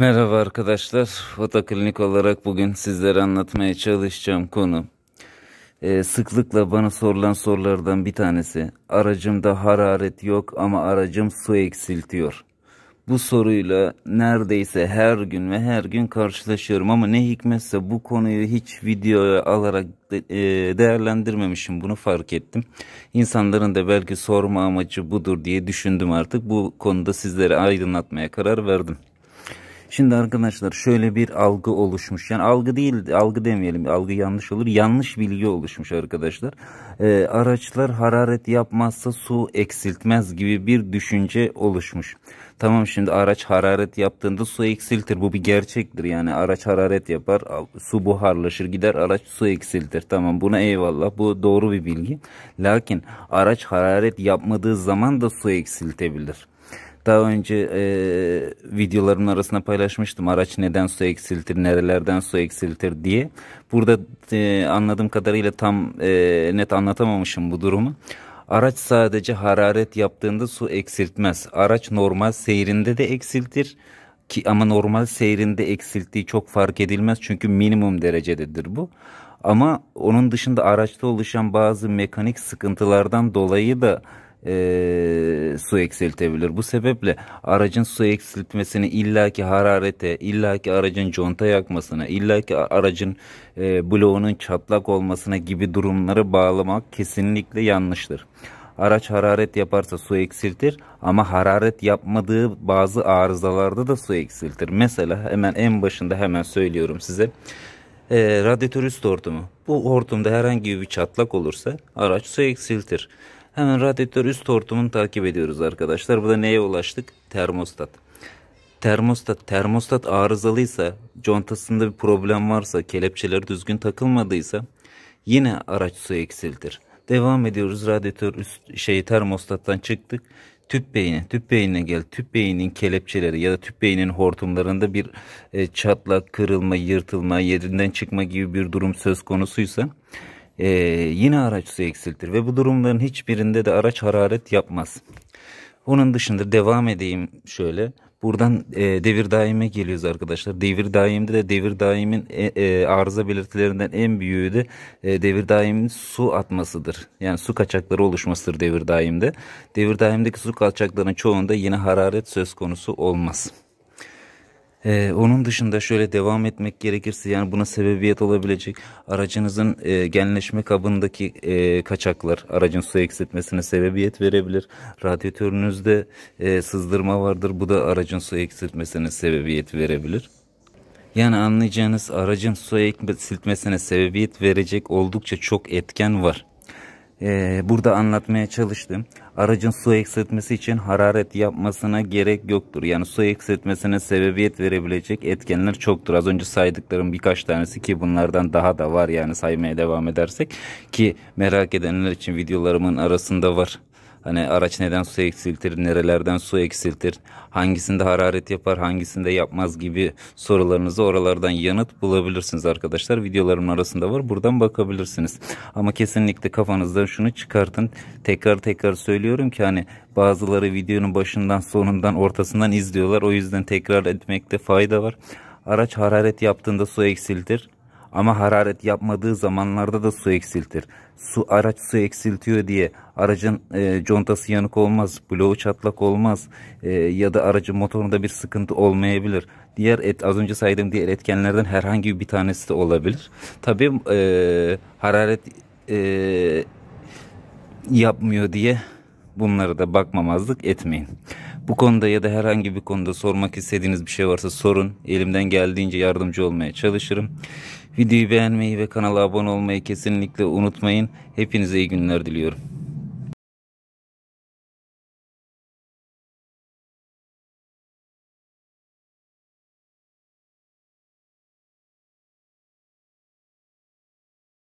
Merhaba arkadaşlar. Fotoklinik olarak bugün sizlere anlatmaya çalışacağım konu. Ee, sıklıkla bana sorulan sorulardan bir tanesi. Aracımda hararet yok ama aracım su eksiltiyor. Bu soruyla neredeyse her gün ve her gün karşılaşıyorum ama ne hikmetse bu konuyu hiç videoya alarak de, e, değerlendirmemişim bunu fark ettim. İnsanların da belki sorma amacı budur diye düşündüm artık. Bu konuda sizlere aydınlatmaya karar verdim. Şimdi arkadaşlar şöyle bir algı oluşmuş. Yani algı değil, algı demeyelim. Algı yanlış olur. Yanlış bilgi oluşmuş arkadaşlar. Ee, araçlar hararet yapmazsa su eksiltmez gibi bir düşünce oluşmuş. Tamam şimdi araç hararet yaptığında su eksiltir. Bu bir gerçektir. Yani araç hararet yapar, su buharlaşır gider, araç su eksiltir. Tamam buna eyvallah. Bu doğru bir bilgi. Lakin araç hararet yapmadığı zaman da su eksiltebilir. Daha önce e, videolarımın arasına paylaşmıştım araç neden su eksiltir, nerelerden su eksiltir diye. Burada e, anladığım kadarıyla tam e, net anlatamamışım bu durumu. Araç sadece hararet yaptığında su eksiltmez. Araç normal seyrinde de eksiltir ki ama normal seyrinde eksilttiği çok fark edilmez çünkü minimum derecededir bu. Ama onun dışında araçta oluşan bazı mekanik sıkıntılardan dolayı da e, su eksiltebilir. Bu sebeple aracın su eksiltmesini illaki hararete, illaki aracın conta yakmasına, illaki aracın e, bloğunun çatlak olmasına gibi durumları bağlamak kesinlikle yanlıştır. Araç hararet yaparsa su eksiltir ama hararet yapmadığı bazı arızalarda da su eksiltir. Mesela hemen en başında hemen söylüyorum size e, üst hortumu. Bu hortumda herhangi bir çatlak olursa araç su eksiltir. Hemen radyatör üst hortumunu takip ediyoruz arkadaşlar. Bu da neye ulaştık? Termostat. Termostat, termostat arızalıysa, contasında bir problem varsa, kelepçeleri düzgün takılmadıysa yine araç su eksildir. Devam ediyoruz. Radyatör üst şeyi termostattan çıktık. Tüp beyni, tüp beynine gel. Tüp beynin kelepçeleri ya da tüp beynin hortumlarında bir e, çatlak, kırılma, yırtılma, yerinden çıkma gibi bir durum söz konusuysa e, yine araç su eksiltir ve bu durumların hiçbirinde de araç hararet yapmaz. Onun dışında devam edeyim şöyle. Buradan e, devir daime geliyoruz arkadaşlar. Devir daimde de devir daimin e, e, arıza belirtilerinden en büyüğü de e, devir daimin su atmasıdır. Yani su kaçakları oluşmasıdır devir daimde. Devir daimdeki su kaçaklarının çoğunda yine hararet söz konusu olmaz. Ee, onun dışında şöyle devam etmek gerekirse yani buna sebebiyet olabilecek aracınızın e, genleşme kabındaki e, kaçaklar aracın su eksiltmesine sebebiyet verebilir. Radyatörünüzde e, sızdırma vardır bu da aracın su eksiltmesine sebebiyet verebilir. Yani anlayacağınız aracın su eksiltmesine sebebiyet verecek oldukça çok etken var. Ee, burada anlatmaya çalıştım. Aracın su eksiltmesi için hararet yapmasına gerek yoktur. Yani su eksiltmesine sebebiyet verebilecek etkenler çoktur. Az önce saydıklarım birkaç tanesi ki bunlardan daha da var yani saymaya devam edersek ki merak edenler için videolarımın arasında var. Hani araç neden su eksiltir, nerelerden su eksiltir, hangisinde hararet yapar, hangisinde yapmaz gibi sorularınızı oralardan yanıt bulabilirsiniz arkadaşlar. Videolarımın arasında var. Buradan bakabilirsiniz. Ama kesinlikle kafanızdan şunu çıkartın. Tekrar tekrar söylüyorum ki hani bazıları videonun başından, sonundan, ortasından izliyorlar. O yüzden tekrar etmekte fayda var. Araç hararet yaptığında su eksiltir. Ama hararet yapmadığı zamanlarda da su eksiltir. Su araç su eksiltiyor diye aracın e, contası yanık olmaz, bloğu çatlak olmaz e, ya da aracın motorunda bir sıkıntı olmayabilir. Diğer et, az önce saydığım diğer etkenlerden herhangi bir tanesi de olabilir. Tabii e, hararet e, yapmıyor diye bunlara da bakmamazlık etmeyin. Bu konuda ya da herhangi bir konuda sormak istediğiniz bir şey varsa sorun. Elimden geldiğince yardımcı olmaya çalışırım. Videoyu beğenmeyi ve kanala abone olmayı kesinlikle unutmayın. Hepinize iyi günler diliyorum.